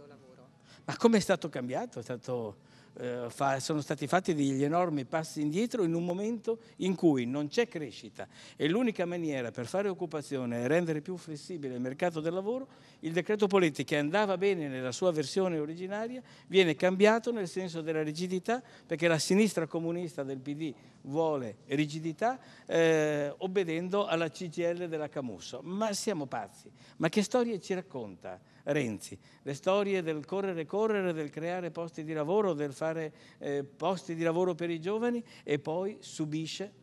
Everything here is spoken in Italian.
il lavoro? Ma come è stato cambiato? È stato, eh, fa, sono stati fatti degli enormi passi indietro in un momento in cui non c'è crescita e l'unica maniera per fare occupazione e rendere più flessibile il mercato del lavoro, il decreto politico che andava bene nella sua versione originaria viene cambiato nel senso della rigidità perché la sinistra comunista del PD vuole rigidità eh, obbedendo alla CGL della Camusso. Ma siamo pazzi, ma che storie ci racconta? Renzi, le storie del correre, correre, del creare posti di lavoro, del fare eh, posti di lavoro per i giovani e poi subisce